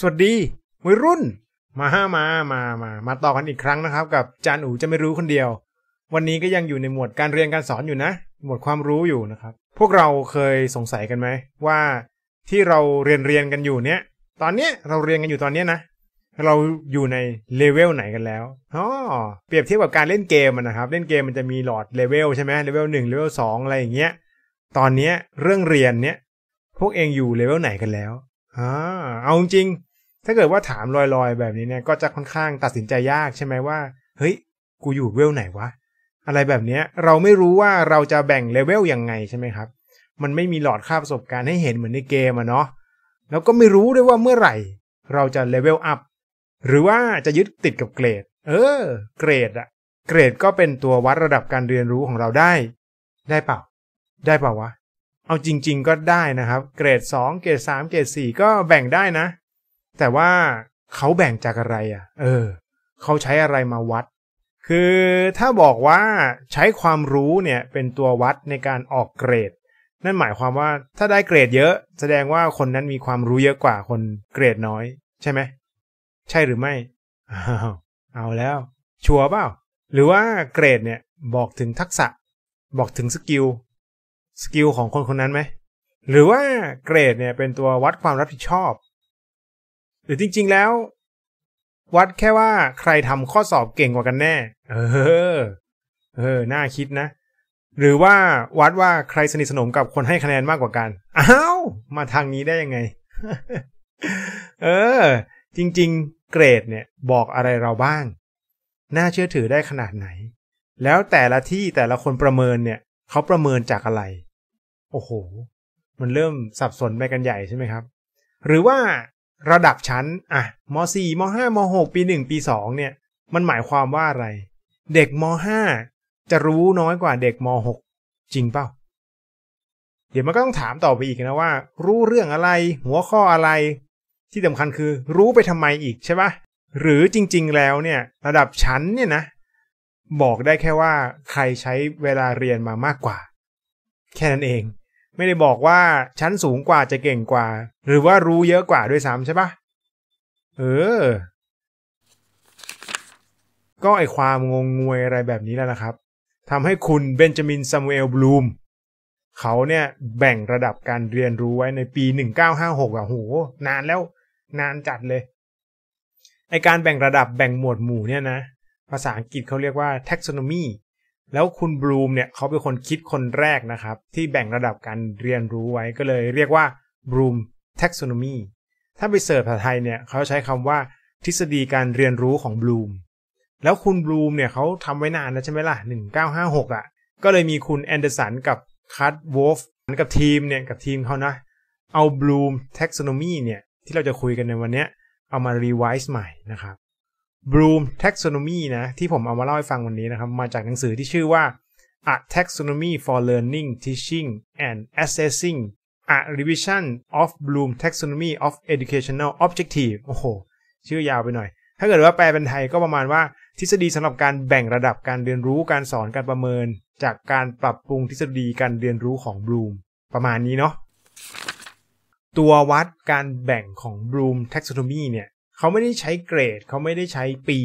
สวัสดีวยรุ่นมาห้ามามา มามาต่อกันอีกครั้งนะครับกับจานอูจะไม่รู้คนเดียว วันนี้ก็ยังอยู่ในหมวดการเรียนการสอนอยู่นะ หมวดความรู้อยู่นะครับ พวกเราเคยสงสัยกันไหมว่าที่เราเรียนเรียนกันอยู่เนี้ยตอนเนี้ยเราเรียนกันอยู่ตอนเนี้ยนะเราอยู่ในเลเวลไหนกันแล้วอ๋อเปรียบเทียบกับการเล่นเกมนะครับ เล่นเกมมันจะมีหลอดเลเวลใช่ไหมเลเวลหนึ่งเลเวลสองอะไรอย่างเงี้ยตอนเนี้ยเรื่องเรียนเนี้ยพวกเองอยู่เลเวลไหนกันแล้วอ่าเอาจริงถ้าเกิดว่าถามลอยๆแบบนี้เนี่ยก็จะค่อนข้างตัดสินใจยากใช่ไหมว่า เฮ้ยกูอยู่เวลไหนวะอะไรแบบเนี้ยเราไม่รู้ว่าเราจะแบ่งเลเวลยังไงใช่ไหมครับ มันไม่มีหลอดค่าประสบการณ์ให้เห็นเหมือนในเกมอะเนาะแล้วก็ไม่รู้ด้วยว่าเมื่อไหร่ เราจะเลเวลอัพหรือว่าจะยึดติดกับเกรด เออ เกรดอะเกรดก็เป็นตัววัดระดับการเรียนรู้ของเราได้ ได้เปล่า ได้เปล่าวะเอาจริงๆก็ได้นะครับ เกรด 2 เกรด3เกรด4ก็แบ่งได้นะแต่ว่าเขาแบ่งจากอะไรอ่ะ เออ เขาใช้อะไรมาวัด คือถ้าบอกว่าใช้ความรู้เนี่ยเป็นตัววัดในการออกเกรด นั่นหมายความว่าถ้าได้เกรด เยอะ แสดงว่าคนนั้นมีความรู้เยอะกว่าคนเกรดน้อย ใช่ไหม ใช่หรือไม่อาเอาแล้ว ชัวร์เปล่า หรือว่าเกรดเนี่ยบอกถึงทักษะ บอกถึงสกิลสกิลของคนคนนั้นไหม หรือว่าเกรดเนี่ยเป็นตัววัดความรับผิดชอบหรือจริง ๆ แล้ว วัดแค่ว่าใครทำข้อสอบเก่งกว่ากันแน่ เออ เออ น่าคิดนะ หรือว่าวัดว่าใครสนิทสนมกับคนให้คะแนนมากกว่ากัน อ้าว มาทางนี้ได้ยังไง เออ จริง ๆ เกรดเนี่ย บอกอะไรเราบ้าง น่าเชื่อถือได้ขนาดไหน แล้วแต่ละที่แต่ละคนประเมินเนี่ย เขาประเมินจากอะไร โอ้โห มันเริ่มสับสนไปกันใหญ่ใช่ไหมครับ หรือว่าระดับชั้นอ่ะม .4 ม .5 ม .6 ปี 1 ปี2เนี่ย มันหมายความว่าอะไร เด็กม .5 จะรู้น้อยกว่าเด็กม .6 จริงเปล่าเดี๋ยวมันก็ต้องถามต่อไปอีกนะว่า รู้เรื่องอะไร หัวข้ออะไร ที่สำคัญคือรู้ไปทำไมอีกใช่ปะหรือจริง ๆ แล้วเนี่ยระดับชั้นเนี่ยนะบอกได้แค่ว่าใครใช้เวลาเรียนมามากกว่า แค่นั้นเองไม่ได้บอกว่าชั้นสูงกว่าจะเก่งกว่า หรือว่ารู้เยอะกว่าด้วยซ้ำใช่ปะเออ ก็ไอความงงงวยอะไรแบบนี้แล้วนะครับ ทำให้คุณเบนจามินซามูเอลบลูมเขาเนี่ยแบ่งระดับการเรียนรู้ไว้ในปี 1956อ่ะโห นานแล้วนานจัดเลย ไอการแบ่งระดับแบ่งหมวดหมู่เนี่ยนะภาษาอังกฤษเขาเรียกว่า taxonomy แล้วคุณบลูมเนี่ยเขาเป็นคนคิดคนแรกนะครับ ที่แบ่งระดับการเรียนรู้ไว้ก็เลยเรียกว่าลูมแท็กซอนอมีถ้าไปเสิร์ชภาษาไทยเนี่ยเขาใช้คำว่าทฤษฎีการเรียนรู้ของบลูมแล้วคุณบลูมเนี่ยเขาทำไว้นานแล้วใช่ไหมล่ะ1956อะ่ะ ก็เลยมีคุณแอนเดอร์สันกับคัตวอฟกับทีมเนี่ยกับทีมเขานะ เอาบลูมแ็กซอนอมีเนี่ยที่เราจะคุยกันในวันนี้ เอามารีไวซ์ใหม่นะครับลูมแท็กซอนอมีนะ ที่ผมเอามาเล่าให้ฟังวันนี้นะครับ มาจากหนังสือที่ชื่อว่า A Taxonomy for Learning Teaching and Assessing A Revision of Bloom Taxonomy of Educational Objective โอ้โห ชื่อยาวไปหน่อย ถ้าเกิดว่าแปลเป็นไทยก็ประมาณว่าทฤษฎีสำหรับการแบ่งระดับการเรียนรู้การสอนการประเมิน จากการปรับปรุงทฤษฎีการเรียนรู้ของบลูมประมาณนี้เนาะตัววัดการแบ่งของ Bloom Taxonomy เนี่ยเขาไม่ได้ใช้เกรด เขาไม่ได้ใช้ปี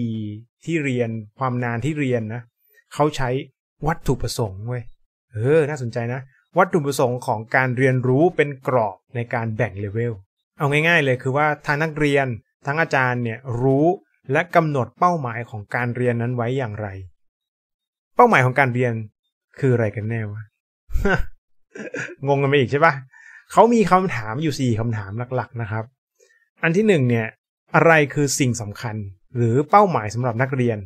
ที่เรียน ความนานที่เรียนนะ เขาใช้วัตถุประสงค์เว้ยเออน่าสนใจนะ วัตถุประสงค์ของการเรียนรู้เป็นกรอบในการแบ่งเลเวลเอาง่ายๆเลยคือว่าทางนักเรียนทั้งอาจารย์เนี่ย รู้และกำหนดเป้าหมายของการเรียนนั้นไว้อย่างไร เป้าหมายของการเรียนคืออะไรกันแน่วะงงกันไปอีกใช่ปะเขามีคำถามอยู่สี่คำถามหลักๆนะครับ อันที่หนึ่งเนี่ยอะไรคือสิ่งสำคัญ หรือเป้าหมายสำหรับนักเรียน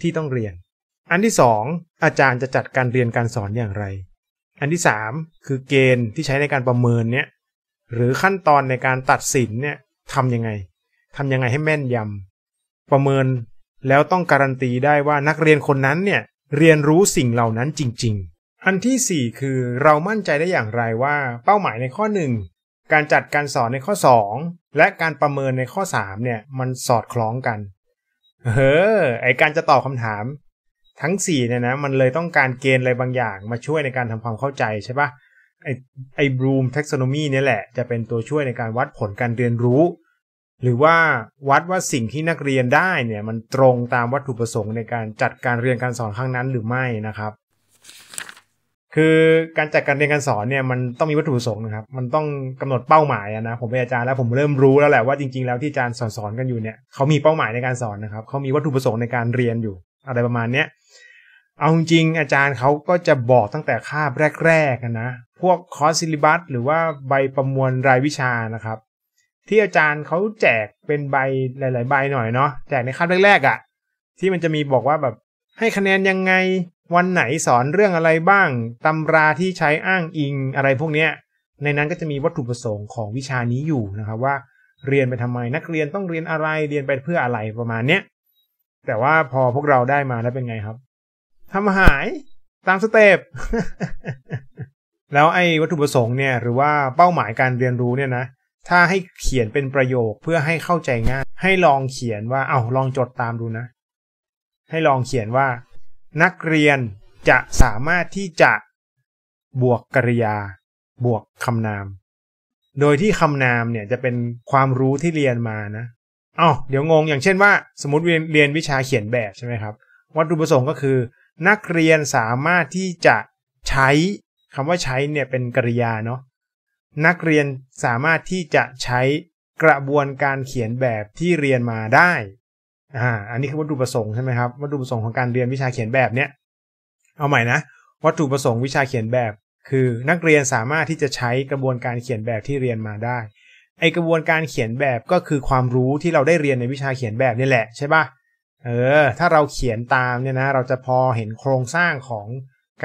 ที่ต้องเรียน อันที่ 2 อาจารย์จะจัดการเรียนการสอนอย่างไร อันที่ 3 คือเกณฑ์ที่ใช้ในการประเมินเนี่ยหรือขั้นตอนในการตัดสินเนี่ยทำยังไงทำยังไงให้แม่นยำประเมินแล้วต้องการันตีได้ว่านักเรียนคนนั้นเนี่ยเรียนรู้สิ่งเหล่านั้นจริง ๆ อันที่4คือเรามั่นใจได้อย่างไรว่าเป้าหมายในข้อ1การจัดการสอนในข้อ 2 และการประเมินในข้อ 3 เนี่ย มันสอดคล้องกัน เฮ้อ ไอการจะตอบคาถาม ทั้ง 4 เนี่ยนะมันเลยต้องการเกณฑ์อะไรบางอย่าง มาช่วยในการทำความเข้าใจใช่ปะไอไอบรูมแท็กซอนมีเนี่ยแหละจะเป็นตัวช่วยในการวัดผลการเรียนรู้ หรือว่าวัดว่าสิ่งที่นักเรียนได้เนี่ยมันตรงตามวัตถุประสงค์ในการจัดการเรียนการสอนครั้งนั้นหรือไม่นะครับคือการจัดการเรียนการสอนเนี่ยมันต้องมีวัตถุประสงค์นะครับมันต้องกำหนดเป้าหมายนะผมเป็นอาจารย์แล้วผมเริ่มรู้แล้วแหละว่าจริงๆ แล้วที่อาจารย์สอนสอนกันอยู่เนี่ยเขามีเป้าหมายในการสอนนะครับเขามีวัตถุประสงค์ในการเรียนอยู่ อะไรประมาณเนี้ยเอาจริงอาจารย์เขาก็จะบอกตั้งแต่คาบแรกๆนะพวกคอร์สซิลิบัสหรือว่าใบประมวลรายวิชานะครับ ที่อาจารย์เขาแจกเป็นใบหลายๆใบหน่อยเนาะแจกในคาบแรกๆอะ่ะ ที่มันจะมีบอกว่าแบบให้คะแนนยังไงวันไหนสอนเรื่องอะไรบ้าง ตำราที่ใช้อ้างอิงอะไรพวกนี้ในนั้นก็จะมีวัตถุประสงค์ของวิชานี้อยู่นะครับ ว่าเรียนไปทำไมนักเรียนต้องเรียนอะไรเรียนไปเพื่ออะไรประมาณเนี้ยแต่ว่าพอพวกเราได้มาแล้วเป็นไงครับ ทำหาย ตามสเต็ปแล้วไอ้วัตถุประสงค์เนี่ย หรือว่าเป้าหมายการเรียนรู้เนี่ยนะถ้าให้เขียนเป็นประโยคเพื่อให้เข้าใจง่ายให้ลองเขียนว่าเอ้าลองจดตามดูนะ ให้ลองเขียนว่านักเรียนจะสามารถที่จะบวกกริยา บวกคำนาม โดยที่คำนามเนี่ยจะเป็นความรู้ที่เรียนมานะอ๋อเดี๋ยวงงอย่างเช่นว่า สมมติเรียนวิชาเขียนแบบใช่ไหมครับ วัตถุประสงค์ก็คือนักเรียนสามารถที่จะใช้คำว่าใช้เนี่ยเป็นกริยาเนาะนักเรียนสามารถที่จะใช้กระบวนการเขียนแบบที่เรียนมาได้อ่า อันนี้คือวัตถุประสงค์ใช่ไหมครับวัตถุประสงค์ของการเรียนวิชาเขียนแบบเนี้ยเอาใหม่นะวัตถุประสงค์วิชาเขียนแบบ คือนักเรียนสามารถที่จะใช้กระบวนการเขียนแบบที่เรียนมาได้ไอกระบวนการเขียนแบบก็คือความรู้ที่เราได้เรียนในวิชาเขียนแบบนี่แหละ ใช่ปะ่ะ เออ ถ้าเราเขียนตามเนี่ยนะเราจะพอเห็นโครงสร้างของ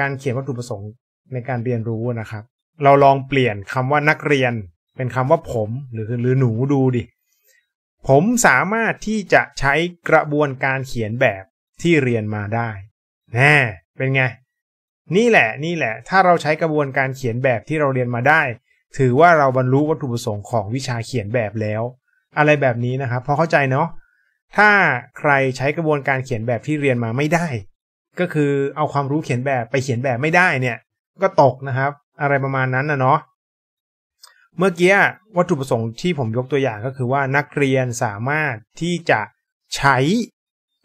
การเขียนวัตถุประสงค์ในการเรียนรู้นะครับ เราลองเปลี่ยนคำว่านักเรียนเป็นคำว่าผมหรือหรือหนูดูดิผมสามารถที่จะใช้กระบวนการเขียนแบบที่เรียนมาได้ แน่ เป็นไง นี่แหละ นี่แหละ ถ้าเราใช้กระบวนการเขียนแบบที่เราเรียนมาได้ ถือว่าเราบรรลุวัตถุประสงค์ของวิชาเขียนแบบแล้ว อะไรแบบนี้นะครับ พอเข้าใจเนาะ ถ้าใครใช้กระบวนการเขียนแบบที่เรียนมาไม่ได้ ก็คือเอาความรู้เขียนแบบไปเขียนแบบไม่ได้เนี่ย ก็ตกนะครับ อะไรประมาณนั้นนะเนาะเมื่อกี้วัตถุประสงค์ที่ผมยกตัวอย่างก็คือว่านักเรียนสามารถที่จะใช้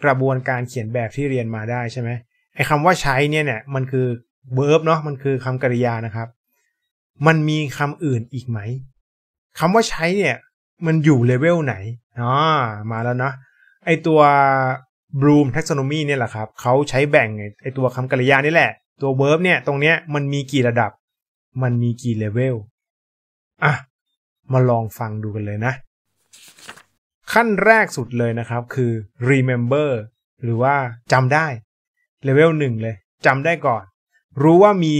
กระบวนการเขียนแบบที่เรียนมาได้ใช่ไหมไอ้คำว่าใช้เนี่ยเนี่ยมันคือเบิร์บเนาะมันคือคำกริยานะครับ มันมีคำอื่นอีกไหมคำว่าใช้เนี่ยมันอยู่เลเวลไหนอ๋อมาแล้วนะไอตัว Bloom Taxonomy เนี่ยแหละครับเขาใช้แบ่งไอตัวคำกริยานี่แหละ ตัว verb เนี่ยตรงเนี้ยมันมีกี่ระดับ มันมีกี่เลเวลอ่ะมาลองฟังดูกันเลยนะ ขั้นแรกสุดเลยนะครับคือ remember หรือว่าจำได้เลเวลหนึ่งเลยจำได้ก่อน รู้ว่ามี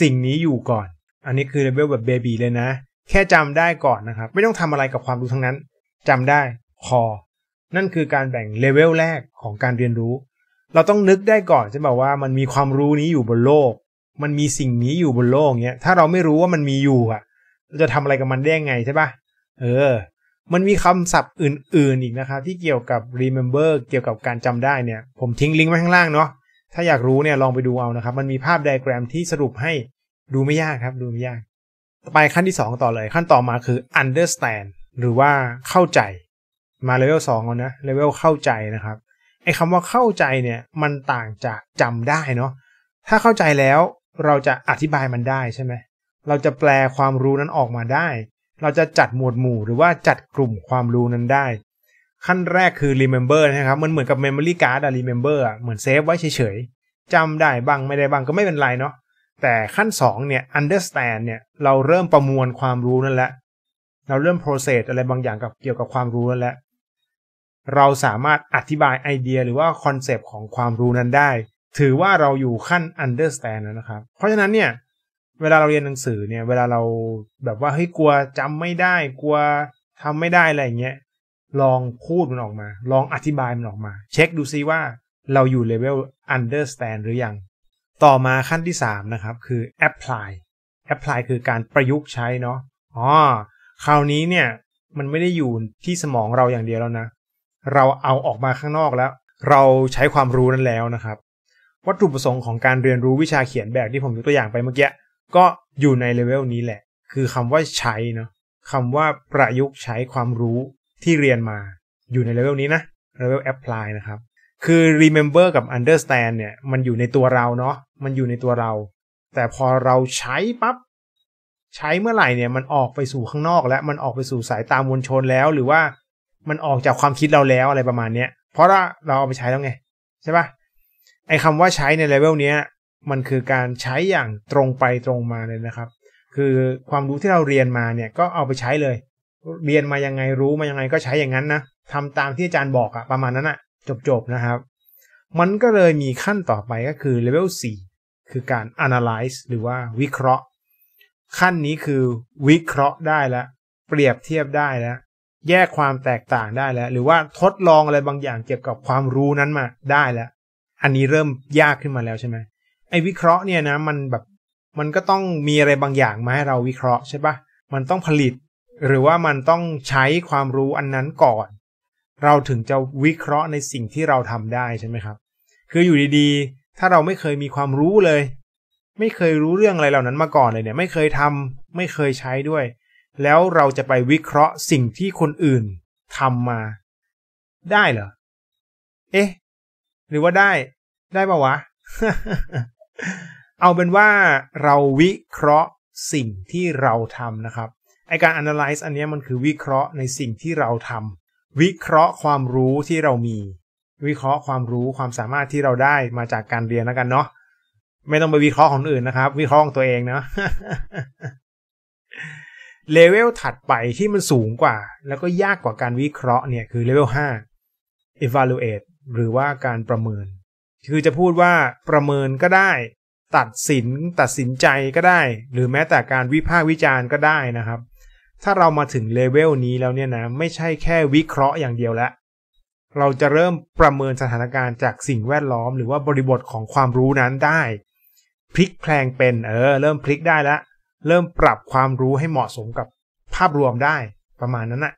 สิ่งนี้อยู่ก่อน อันนี้คือเลเวลแบบเบบีเลยนะ แค่จำได้ก่อนนะครับ ไม่ต้องทำอะไรกับความรู้ทั้งนั้นจำได้พอนั่นคือการแบ่งเลเวลแรกของการเรียนรู้ เราต้องนึกได้ก่อนใช่ไหมว่ามันมีความรู้นี้อยู่บนโลก มันมีสิ่งนี้อยู่บนโลกเนี้ยถ้าเราไม่รู้ว่ามันมีอยู่อ่ะราจะทำอะไรกับมันได้ยังไงใช่ปะเออ มันมีคำศัพท์อื่นๆอีกนะครับที่เกี่ยวกับ remember เกี่ยวกับการจำได้เนี่ย ผมทิ้งลิงก์ไว้ข้างล่างเนาะ ถ้าอยากรู้เนี่ยลองไปดูเอานะครับ มันมีภาพไดอะแกรมที่สรุปให้ดูไม่ยากครับ ดูไม่ยาก ต่อไปขั้นที่ 2 ต่อเลยขั้นต่อมาคือ understand หรือว่าเข้าใจ มาเลเวลสองแล้วนะเลเวลเข้าใจนะครับไอ้คำว่าเข้าใจเนี่ยมันต่างจากจำได้เนาะ ถ้าเข้าใจแล้วเราจะอธิบายมันได้ใช่ไหมเราจะแปลความรู้นั้นออกมาได้ เราจะจัดหมวดหมู่หรือว่าจัดกลุ่มความรู้นั้นได้ ขั้นแรกคือ remember นะครับ มันเหมือนกับ memory card อะ remember อะเหมือนเซฟไว้เฉยๆจำได้บ้างไม่ได้บ้าง ก็ไม่เป็นไรเนาะ แต่ขั้น2เนี่ย understand เนี่ยเราเริ่มประมวลความรู้นั่นแหละ เราเริ่ม process อะไรบางอย่างกับเกี่ยวกับความรู้นั่นแหละเราสามารถอธิบายไอเดียหรือว่าคอนเซปต์ของความรู้นั้นได้ ถือว่าเราอยู่ขั้น understand นะครับ เพราะฉะนั้นเนี่ยเวลาเราเรียนหนังสือเนี่ยเวลาเราแบบว่าเฮ้ยกลัวจำไม่ได้กลัวทำไม่ได้อะไรเงี้ยลองพูดมันออกมา ลองอธิบายมันออกมาเช็คดูซิว่าเราอยู่เลเวล understand หรือยังต่อมาขั้นที่ 3 นะครับคือ apply apply คือการประยุกต์ใช้เนาะอ๋อคราวนี้เนี่ยมันไม่ได้อยู่ที่สมองเราอย่างเดียวแล้วนะ เราเอาออกมาข้างนอกแล้ว เราใช้ความรู้นั้นแล้วนะครับ วัตถุประสงค์ของการเรียนรู้วิชาเขียนแบบที่ผมยกตัวอย่างไปเมื่อกี้ก็อยู่ในเลเวลนี้แหละ คือคำว่าใช้เนาะคำว่าประยุกต์ใช้ความรู้ที่เรียนมา อยู่ในเลเวลนี้นะเลเวลแอพพลายนะครับคือ remember กับ understand เนี่ยมันอยู่ในตัวเราเนาะมันอยู่ในตัวเรา แต่พอเราใช้ปับ๊บใช้เมื่อไหร่เนี่ยมันออกไปสู่ข้างนอกแล้ว มันออกไปสู่สายตามวลชนแล้ว หรือว่ามันออกจากความคิดเราแล้วอะไรประมาณเนี้ยเพราะเราเอาไปใช้แล้วไงใช่ปะไอคำว่าใช้ในเลเวลเนี้ยมันคือการใช้อย่างตรงไปตรงมาเลยนะครับ คือความรู้ที่เราเรียนมาเนี่ยก็เอาไปใช้เลย เรียนมายังไงรู้มายังไงก็ใช้อย่างนั้นนะ ทำตามที่อาจารย์บอกอะประมาณนั้นอะจบๆนะครับ มันก็เลยมีขั้นต่อไปก็คือเลเวล4คือการ analyze หรือว่าวิเคราะห์ ขั้นนี้คือวิเคราะห์ได้แล้ว เปรียบเทียบได้แล้ว แยกความแตกต่างได้แล้ว หรือว่าทดลองอะไรบางอย่างเกี่ยวกับความรู้นั้นมาได้แล้ว อันนี้เริ่มยากขึ้นมาแล้วใช่ไหมไอวิเคราะห์เนี่ยนะมันแบบมันก็ต้องมีอะไรบางอย่างมาให้เราวิเคราะห์ใช่ปะมันต้องผลิต หรือว่ามันต้องใช้ความรู้อันนั้นก่อน เราถึงจะวิเคราะห์ในสิ่งที่เราทำได้ใช่ไหมครับ คืออยู่ดี ๆ ถ้าเราไม่เคยมีความรู้เลย ไม่เคยรู้เรื่องอะไรเหล่านั้นมาก่อนเลยเนี่ยไม่เคยทำ ไม่เคยใช้ด้วย แล้วเราจะไปวิเคราะห์สิ่งที่คนอื่นทำมา ได้เหรอเอ๊ะหรือว่าได้ ได้ปะวะเอาเป็นว่าเราวิเคราะห์สิ่งที่เราทำนะครับไอการ analyze อันนี้มันคือวิเคราะห์ในสิ่งที่เราทำวิเคราะห์ความรู้ที่เรามี วิเคราะห์ความรู้ความสามารถที่เราได้มาจากการเรียนแล้วกันเนาะไม่ต้องไปวิเคราะห์ของอื่นนะครับ วิเคราะห์ตัวเองเนาะเลเวลถัดไปที่มันสูงกว่า แล้วก็ยากกว่าการวิเคราะห์เนี่ยคือเลเวล5 evaluate หรือว่าการประเมินคือจะพูดว่าประเมินก็ได้ตัดสินตัดสินใจก็ได้ หรือแม้แต่การวิพากษ์วิจารณ์ก็ได้นะครับ ถ้าเรามาถึงเลเวลนี้แล้วเนี่ยนะไม่ใช่แค่วิเคราะห์อย่างเดียวแล้วเราจะเริ่มประเมินสถานการณ์จากสิ่งแวดล้อม หรือว่าบริบทของความรู้นั้นได้พลิกแพลงเป็นเออเริ่มพลิกได้แล้ว เริ่มปรับความรู้ให้เหมาะสมกับภาพรวมได้ประมาณนั้นนะะ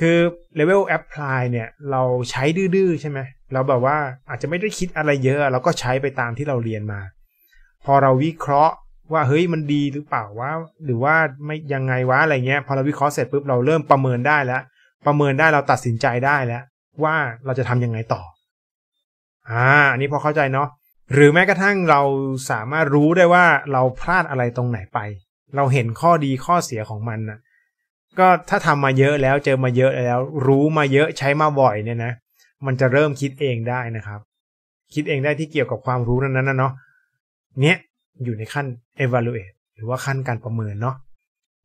คือเลเวลแอปพลายเนี่ยเราใช้ดื้อๆใช่ไหมเราแบบว่าอาจจะไม่ได้คิดอะไรเยอะเราก็ใช้ไปตามที่เราเรียนมา พอเราวิเคราะห์ว่าเฮ้ยมันดีหรือเปล่าว่าหรือว่าไม่ยังไงวะอะไรเงี้ยพอเราวิเคราะห์เสร็จปุ๊บเราเริ่มประเมินได้แล้ว ประเมินได้เราตัดสินใจได้แล้ว ว่าเราจะทํำยังไงต่ออ่าอันนี้พอเข้าใจเนาะหรือแม้กระทั่งเราสามารถรู้ได้ว่าเราพลาดอะไรตรงไหนไป เราเห็นข้อดีข้อเสียของมันนะก็ถ้าทำมาเยอะแล้วเจอมาเยอะแล้ว รู้มาเยอะใช้มาบ่อยเนี่ยนะมันจะเริ่มคิดเองได้นะครับ คิดเองได้ที่เกี่ยวกับความรู้นั้นๆนะเนาะ เนี้ยอยู่ในขั้น evaluate หรือว่าขั้นการประเมินเนาะ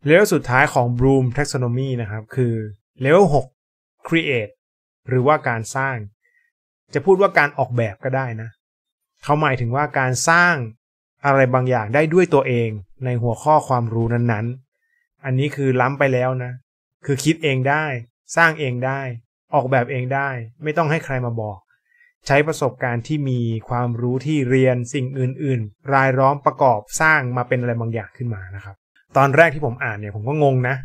เลเวลสุดท้ายของ Bloom Taxonomy นะครับ คือเลเวล6 create หรือว่าการสร้าง จะพูดว่าการออกแบบก็ได้นะ เขาหมายถึงว่าการสร้างอะไรบางอย่างได้ด้วยตัวเอง ในหัวข้อความรู้นั้นๆ อันนี้คือล้ำไปแล้วนะ คือคิดเองได้ สร้างเองได้ออกแบบเองได้ไม่ต้องให้ใครมาบอกใช้ประสบการณ์ที่มีความรู้ที่เรียนสิ่งอื่น ๆ รายล้อมประกอบสร้างมาเป็นอะไรบางอย่างขึ้นมานะครับ ตอนแรกที่ผมอ่านเนี่ยผมก็งงนะ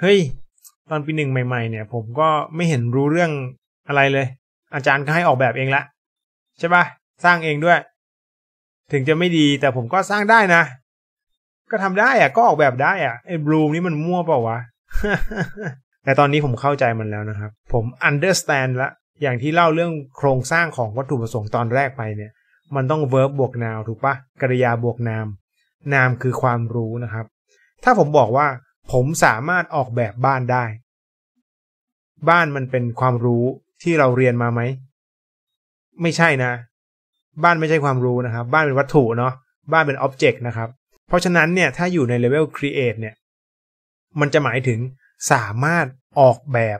เฮ้ย ตอนปีหนึ่งใหม่ๆเนี่ยผมก็ไม่เห็นรู้เรื่องอะไรเลย อาจารย์ก็ให้ออกแบบเองละใช่ปะสร้างเองด้วย ถึงจะไม่ดีแต่ผมก็สร้างได้นะ ก็ทำได้อะก็ออกแบบได้อะไอ้บลูนี่มันมั่วเปล่าวะแต่ตอนนี้ผมเข้าใจมันแล้วนะครับ ผม understand ละ อย่างที่เล่าเรื่องโครงสร้างของวัตถุประสงค์ตอนแรกไปเนี่ย มันต้อง verb บวก noun ถูกปะกริยาบวกนาม นามคือความรู้นะครับ ถ้าผมบอกว่าผมสามารถออกแบบบ้านได้ บ้านมันเป็นความรู้ที่เราเรียนมาไหมไม่ใช่นะ บ้านไม่ใช่ความรู้นะครับ บ้านเป็นวัตถุเนาะบ้านเป็นอ็อบเจกต์นะครับ เพราะฉะนั้นเนี่ยถ้าอยู่ในเลเวล create เนี่ย มันจะหมายถึงสามารถออกแบบ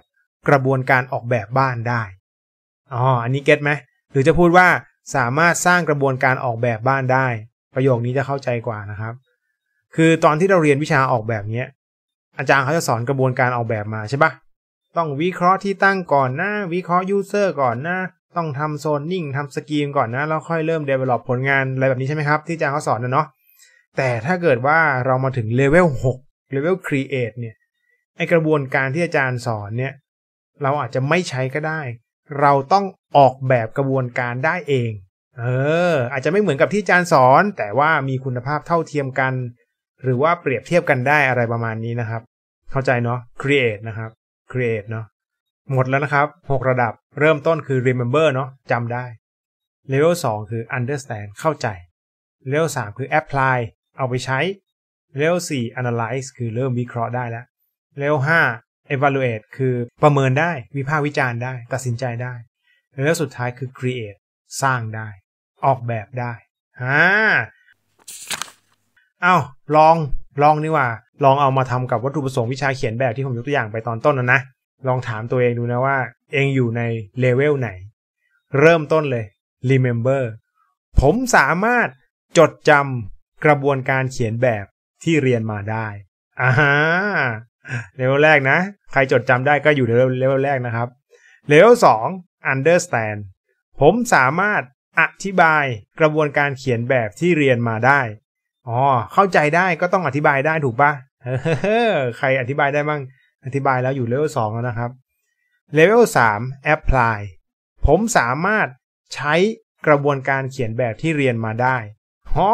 กระบวนการออกแบบบ้านได้ อ๋ออันนี้ เก็ตไหม หรือจะพูดว่าสามารถสร้างกระบวนการออกแบบบ้านได้ ประโยคนี้จะเข้าใจกว่านะครับ คือตอนที่เราเรียนวิชาออกแบบเนี้ยอาจารย์เขาจะสอนกระบวนการออกแบบมาใช่ปะต้องวิเคราะห์ที่ตั้งก่อนนะ วิเคราะห์ยูเซอร์ก่อนนะ ต้องทำโซนนิ่งทำสกีมก่อนนะ แล้วค่อยเริ่ม develop ผลงานอะไรแบบนี้ใช่ไหมครับที่อาจารย์เขาสอนนะเนาะแต่ถ้าเกิดว่าเรามาถึงเลเวล6เลเวล create เนี่ยไอกระบวนการที่อาจารย์สอนเนี่ย เราอาจจะไม่ใช้ก็ได้ เราต้องออกแบบกระบวนการได้เองเอออาจจะไม่เหมือนกับที่อาจารย์สอน แต่ว่ามีคุณภาพเท่าเทียมกัน หรือว่าเปรียบเทียบกันได้อะไรประมาณนี้นะครับ เข้าใจเนาะ create นะครับ create เนาะหมดแล้วนะครับ6ระดับเริ่มต้นคือ remember เนาะจำได้ level 2คือ understand เข้าใจ level 3คือ apply เอาไปใช้ level 4 analyze คือเริ่มวิเคราะห์ได้แล้วเลเวลห้า evaluate คือประเมินได้ วิพากษ์วิจารณ์ได้ ตัดสินใจได้เลเวลสุดท้ายคือ create สร้างได้ ออกแบบได้ฮ่าเอาาลอง ลองนี่ว่า ลองเอามาทำกับวัตถุประสงค์วิชาเขียนแบบที่ผมยกตัวอย่างไปตอนต้นนะนะ ลองถามตัวเองดูนะว่า เองอยู่ในเลเวลไหน เริ่มต้นเลย remember ผมสามารถจดจำกระบวนการเขียนแบบที่เรียนมาได้อ่าเลเวลแรกนะใครจดจำได้ก็อยู่เลเวลแรกนะครับ เลเวลสอง understand ผมสามารถอธิบายกระบวนการเขียนแบบที่เรียนมาได้ อ๋อเข้าใจได้ก็ต้องอธิบายได้ถูกปะใครอธิบายได้บ้าง อธิบายแล้วอยู่เลเวลสองแล้วนะครับเลเวลสาม apply ผมสามารถใช้กระบวนการเขียนแบบที่เรียนมาได้อ๋อ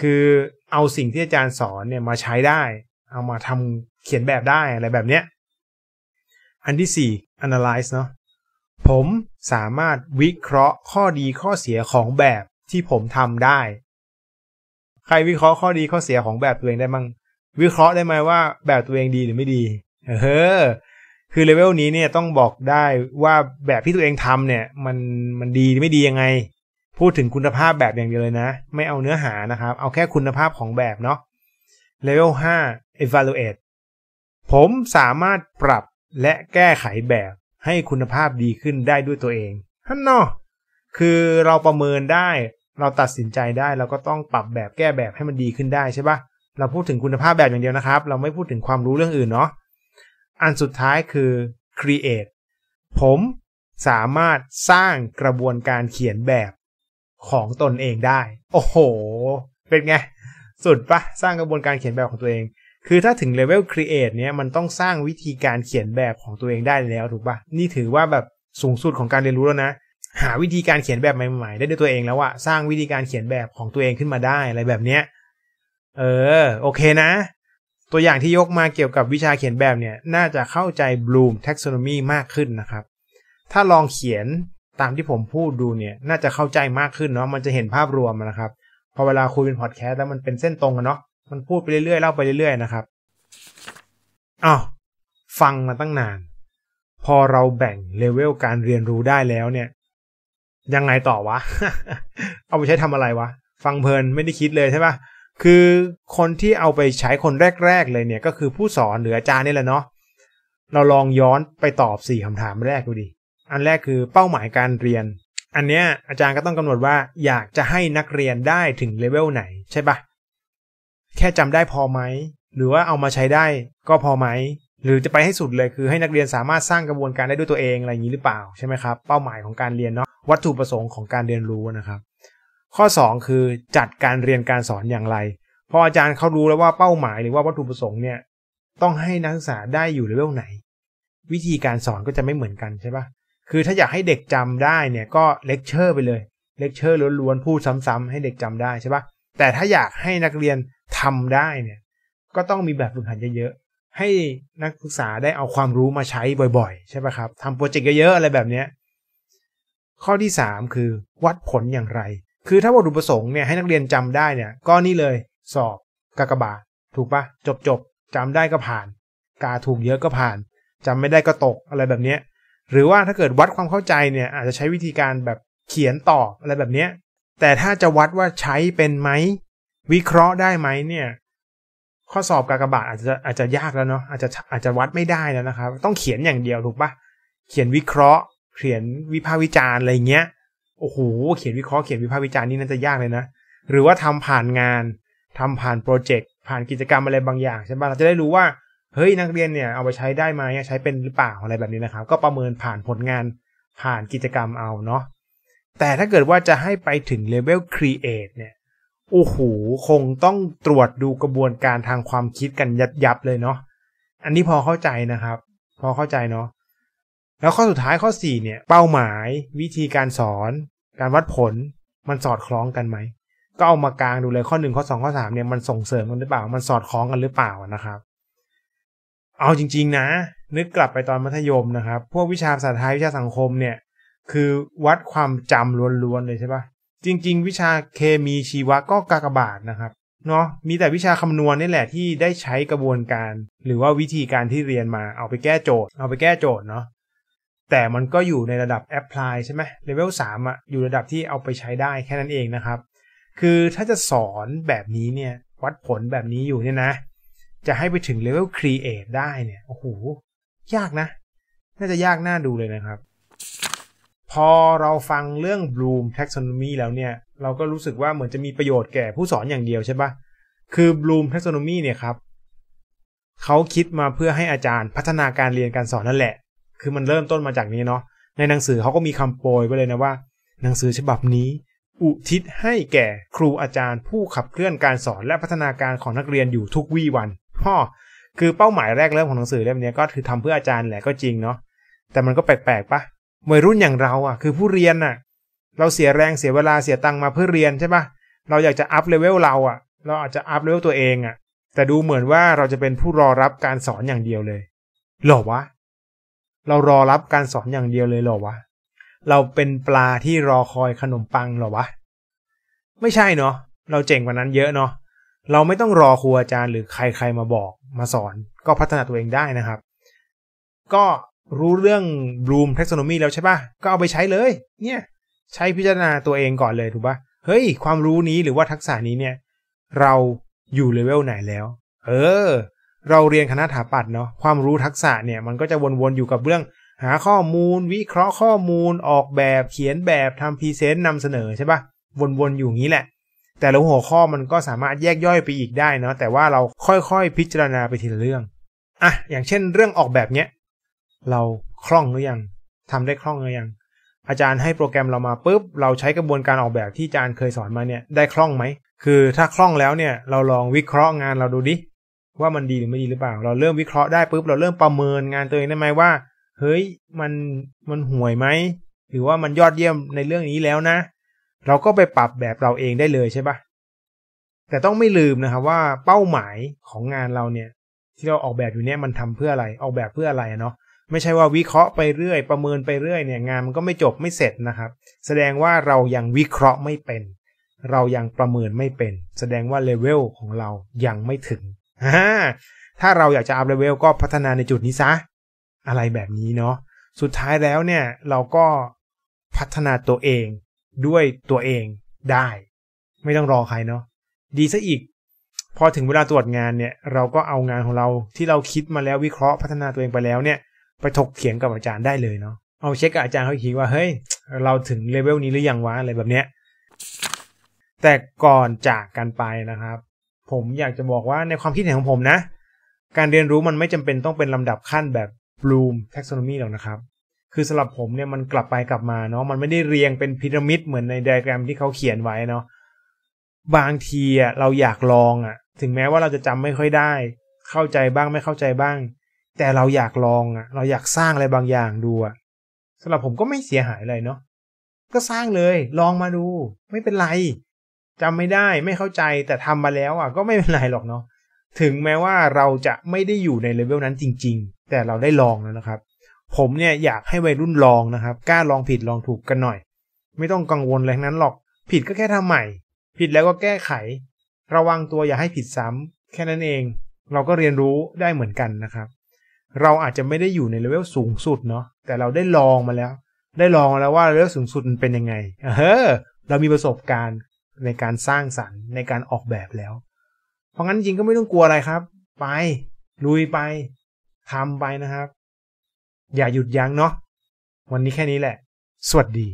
คือเอาสิ่งที่อาจารย์สอนเนี่ยมาใช้ได้ เอามาทำเขียนแบบได้อะไรแบบเนี้ย อันที่ 4 analyze เนาะ ผมสามารถวิเคราะห์ข้อดีข้อเสียของแบบที่ผมทำได้ ใครวิเคราะห์ข้อดีข้อเสียของแบบตัวเองได้มั้ง วิเคราะห์ได้ไหมว่าแบบตัวเองดีหรือไม่ดี เออคือเลเวลนี้เนี่ย ต้องบอกได้ว่าแบบที่ตัวเองทำเนี่ย มันมันดีไม่ดียังไง พูดถึงคุณภาพแบบอย่างเดียวเลยนะ ไม่เอาเนื้อหานะครับ เอาแค่คุณภาพของแบบเนาะ เลเวล5 evaluate ผมสามารถปรับและแก้ไขแบบให้คุณภาพดีขึ้นได้ด้วยตัวเองฮั่นเนาะคือเราประเมินได้เราตัดสินใจได้ เราก็ต้องปรับแบบแก้แบบให้มันดีขึ้นได้ใช่ปะเราพูดถึงคุณภาพแบบอย่างเดียวนะครับ เราไม่พูดถึงความรู้เรื่องอื่นเนาะอันสุดท้ายคือ create ผมสามารถสร้างกระบวนการเขียนแบบของตนเองได้ โอ้โห เป็นไงสุดปะสร้างกระบวนการเขียนแบบของตัวเองคือถ้าถึงเลเวลครีเอทเนี่ยมันต้องสร้างวิธีการเขียนแบบของตัวเองได้แล้ว ถูกปะนี่ถือว่าแบบสูงสุดของการเรียนรู้แล้วนะ หาวิธีการเขียนแบบใหม่ ๆ ได้ด้วยตัวเองแล้วอะสร้างวิธีการเขียนแบบของตัวเองขึ้นมาได้อะไรแบบเนี้ยเออ โอเคนะ ตัวอย่างที่ยกมาเกี่ยวกับวิชาเขียนแบบเนี่ยน่าจะเข้าใจ Bloom Taxonomy มากขึ้นนะครับ ถ้าลองเขียนตามที่ผมพูดดูเนี่ยน่าจะเข้าใจมากขึ้นเนาะมันจะเห็นภาพรวมนะครับพอเวลาคุยเป็นพอดแคสต์แล้วมันเป็นเส้นตรงกันเนาะมันพูดไปเรื่อย ๆเล่าไปเรื่อยๆนะครับ อ้าวฟังมาตั้งนาน พอเราแบ่งเลเวล การเรียนรู้ได้แล้วเนี่ยยังไงต่อวะ เอาไปใช้ทำอะไรวะฟังเพลินไม่ได้คิดเลย ใช่ปะคือคนที่เอาไปใช้คนแรก ๆ เลยเนี่ยก็คือผู้สอน หรืออาจารย์นี่แหละเนาะเราลองย้อนไปตอบสี่คำถามแรกดูดิอันแรกคือเป้าหมายการเรียน อันเนี้ยอาจารย์ก็ต้องกำหนดว่าอยากจะให้นักเรียนได้ถึงเลเวลไหนใช่ปะแค่จำได้พอไหมหรือว่าเอามาใช้ได้ ก็พอไหมหรือจะไปให้สุดเลยคือให้นักเรียนสามารถสร้างกระบวนการได้ด้วยตัวเองอะไรอย่างนี้หรือเปล่าใช่ไหมครับเป้าหมายของการเรียนเนาะวัตถุประสงค์ของการเรียนรู้นะครับ ข้อ 2 คือจัดการเรียนการสอนอย่างไร พออาจารย์เขารู้แล้วว่าเป้าหมายหรือว่าวัตถุประสงค์เนี่ยต้องให้นักศึกษาได้อยู่เะดับไหน วิธีการสอนก็จะไม่เหมือนกันใช่ปะคือถ้าอยากให้เด็กจำได้เนี่ยก็เลคเชอร์ไปเลยเลคเชอร์ล้วนๆพูดซ้ำๆ ให้เด็กจำได้ใช่ปะแต่ถ้าอยากให้นักเรียนทำได้เนี่ยก็ต้องมีแบบฝึกหัดเยอะๆให้นักศึกษาได้เอาความรู้มาใช้บ่อยๆใช่ไหมครับทำโปรเจกต์เยอะๆอะไรแบบเนี้ยข้อที่ 3 คือ วัดผลอย่างไร คือถ้าวัตถุประสงค์เนี่ยให้นักเรียนจำได้เนี่ยก็นี่เลยสอบกากบาถูกปะจบจบจำได้ก็ผ่านกาถูกเยอะก็ผ่านจำไม่ได้ก็ตกอะไรแบบเนี้ยหรือว่าถ้าเกิดวัดความเข้าใจเนี่ยอาจจะใช้วิธีการแบบเขียนตอบอะไรแบบเนี้ยแต่ถ้าจะวัดว่าใช้เป็นไหมวิเคราะห์ได้ไหมเนี่ย ข้อสอบกากบาทอาจจะอาจจะยากแล้วเนาะอาจจะอาจจะวัดไม่ได้แล้วนะครับ ต้องเขียนอย่างเดียว ถูกปะเขียนวิเคราะห์ เขียนวิพากษ์วิจารณ์อะไรเงี้ยโอ้โหเขียนวิเคราะห์เขียนวิพากษ์วิจารณ์นี่น่าจะยากเลยนะ หรือว่าทำผ่านงาน ทำผ่านโปรเจกต์ผ่านกิจกรรมอะไรบางอย่างใช่ปะเราจะได้รู้ว่าเฮ้ยนักเรียนเนี่ยเอาไปใช้ได้ไหมใช้เป็นหรือเปล่าอะไรแบบนี้นะครับ ก็ประเมินผ่านผลงานผ่านกิจกรรมเอาเนาะแต่ถ้าเกิดว่าจะให้ไปถึงเลเวล Create เนี่ย โอ้โห คงต้องตรวจดูกระบวนการทางความคิดกันยับยับเลยเนาะอันนี้พอเข้าใจนะครับ พอเข้าใจเนาะแล้วข้อสุดท้ายข้อ 4 เนี่ย เป้าหมายวิธีการสอน การวัดผลมันสอดคล้องกันไหม ก็เอามากลางดูเลย ข้อ 1 ข้อ 2 ข้อ 3 เนี่ย มันส่งเสริมกันหรือเปล่ามันสอดคล้องกันหรือเปล่านะครับ เอาจริงๆนะ นึกกลับไปตอนมัธยมนะครับ พวกวิชาภาษาไทยวิชาสังคมเนี่ยคือวัดความจำล้วนๆเลยใช่ปะจริงๆ วิชาเคมีชีวะก็กากบาทนะครับ เนาะมีแต่วิชาคำนวณนี่แหละที่ได้ใช้กระบวนการ หรือว่าวิธีการที่เรียนมาเอาไปแก้โจทย์ เอาไปแก้โจทย์เนาะแต่มันก็อยู่ในระดับแอปพลายใช่ไหมเลเวลสามอะอยู่ระดับที่เอาไปใช้ได้แค่นั้นเองนะครับ คือถ้าจะสอนแบบนี้เนี่ยวัดผลแบบนี้อยู่เนี่ยนะจะให้ไปถึงเลเวลครีเอทได้เนี่ยโอ้โหยากนะน่าจะยากน่าดูเลยนะครับพอเราฟังเรื่อง Bloom Taxonomy แล้วเนี่ย เราก็รู้สึกว่าเหมือนจะมีประโยชน์แก่ผู้สอนอย่างเดียวใช่ปะคือ Bloom Taxonomy เนี่ยครับเขาคิดมาเพื่อให้อาจารย์พัฒนาการเรียนการสอนนั่นแหละ คือมันเริ่มต้นมาจากนี้เนาะในหนังสือเขาก็มีคำโปรยไว้เลยนะว่า หนังสือฉบับนี้ อุทิศให้แก่ครูอาจารย์ผู้ขับเคลื่อนการสอนและพัฒนาการของนักเรียนอยู่ทุกวี่วันพ่อคือเป้าหมายแรกเริ่มของหนังสือเล่มนี้ก็คือทำเพื่ออาจารย์แหละก็จริงเนาะแต่มันก็แปลกๆปะวัยรุ่นอย่างเราอ่ะคือผู้เรียนอ่ะ เราเสียแรงเสียเวลาเสียตังค์มาเพื่อเรียนใช่ปะเราอยากจะอัพเลเวลเราอ่ะ เราอาจจะอัพเลเวลตัวเองอ่ะแต่ดูเหมือนว่าเราจะเป็นผู้รอรับการสอนอย่างเดียวเลยหรอวะ เรารอรับการสอนอย่างเดียวเลยหรอวะ เราเป็นปลาที่รอคอยขนมปังหรอวะ ไม่ใช่เนาะเราเจ๋งกว่านั้นเยอะเนาะเราไม่ต้องรอครูอาจารย์หรือใคร ๆมาบอก มาสอนก็พัฒนาตัวเองได้นะครับ ก็รู้เรื่องบลูมแท็กซอนมีแล้วใช่ปะก็เอาไปใช้เลย เนี่ย ใช้พิจารณาตัวเองก่อนเลยถูกปะเฮ้ยความรู้นี้หรือว่าทักษะนี้เนี่ย เราอยู่เลเวลไหนแล้ว เออ เราเรียนคณะถาปัดเนาะความรู้ทักษะเนี่ยมันก็จะวน ๆ อยู่กับเรื่อง หาข้อมูล วิเคราะห์ข้อมูลออกแบบเขียนแบบทำพรีเซนต์นำเสนอใช่ปะวนๆอยู่อย่างนี้แหละ แต่ละหัวข้อมันก็สามารถแยกย่อยไปอีกได้เนาะแต่ว่าเราค่อยๆ พิจารณาไปทีละเรื่องอ่ะอย่างเช่นเรื่องออกแบบเนี้ยเราคล่องหรือยังทำได้คล่องหรือยังอาจารย์ให้โปรแกรมเรามาปุ๊บเราใช้กระบวนการออกแบบที่อาจารย์เคยสอนมาเนี่ยได้คล่องไหมคือถ้าคล่องแล้วเนี่ยเราลองวิเคราะห์งานเราดูดิว่ามันดีหรือไม่ดีหรือเปล่า เราเริ่มวิเคราะห์ได้ปุ๊บเราเริ่มประเมินงานตัวเองได้ไหมว่า เฮ้ยมันมันห่วยไหมหรือว่ามันยอดเยี่ยมในเรื่องนี้แล้วนะ เราก็ไปปรับแบบเราเองได้เลยใช่ปะแต่ต้องไม่ลืมนะครับว่าเป้าหมายของงานเราเนี่ย ที่เราออกแบบอยู่เนี่ยมันทำเพื่ออะไรออกแบบเพื่ออะไรเนาะไม่ใช่ว่า วิเคราะห์ไปเรื่อย ประเมินไปเรื่อยเนี่ยงานมันก็ไม่จบไม่เสร็จนะครับ แสดงว่าเรายังวิเคราะห์ไม่เป็น เรายังประเมินไม่เป็น แสดงว่าเลเวลของเรายังไม่ถึงถ้าเราอยากจะอัพเลเวลก็พัฒนาในจุดนี้ซะอะไรแบบนี้เนาะสุดท้ายแล้วเนี่ยเราก็พัฒนาตัวเองด้วยตัวเองได้ ไม่ต้องรอใครเนาะดีซะอีก พอถึงเวลาตรวจงานเนี่ยเราก็เอางานของเราที่เราคิดมาแล้ววิเคราะห์ พัฒนาตัวเองไปแล้วเนี่ยไปถกเถียงกับอาจารย์ได้เลยเนาะ เอาเช็คกับอาจารย์เขาีทีว่าเฮ้ยเราถึงเลเวลนี้หรือยังวะอะไรแบบเนี้ย แต่ก่อนจากกันไปนะครับผมอยากจะบอกว่าในความคิดเห็นของผมนะการเรียนรู้มันไม่จำเป็นต้องเป็นลำดับขั้นแบบลูมแท็กซอนอมีหรอกนะครับ คือสำหรับผมเนี่ยมันกลับไปกลับมาเนาะมันไม่ได้เรียงเป็นพีระมิดเหมือนในไดอะแกรมที่เขาเขียนไว้เนาะบางทีเราอยากลองอะถึงแม้ว่าเราจะจำไม่ค่อยได้ เข้าใจบ้างไม่เข้าใจบ้างแต่เราอยากลองอ่ะเราอยากสร้างอะไรบางอย่างดูอ่ะสำหรับผมก็ไม่เสียหายอะไรเนาะก็สร้างเลยลองมาดูไม่เป็นไรจำไม่ได้ไม่เข้าใจแต่ทำมาแล้วอ่ะก็ไม่เป็นไรหรอกเนาะถึงแม้ว่าเราจะไม่ได้อยู่ในเลเวลนั้นจริง ๆ แต่เราได้ลองแล้วนะครับ ผมเนี่ยอยากให้วัยรุ่นลองนะครับ กล้าลองผิดลองถูกกันหน่อย ไม่ต้องกังวลอะไรนั้นหรอก ผิดก็แค่ทำใหม่ ผิดแล้วก็แก้ไข ระวังตัวอย่าให้ผิดซ้ำแค่นั้นเอง เราก็เรียนรู้ได้เหมือนกันนะครับเราอาจจะไม่ได้อยู่ในเลเวลสูงสุดเนาะแต่เราได้ลองมาแล้ว ได้ลองมาแล้วว่าเลเวลสูงสุดมันเป็นยังไงเ้อเรามีประสบการณ์ในการสร้างสรรค์ในการออกแบบแล้ว เพราะงั้นจริงก็ไม่ต้องกลัวอะไรครับ ไป ลุยไปทำไปนะครับ อย่าหยุดยั้งเนาะวันนี้แค่นี้แหละ สวัสดี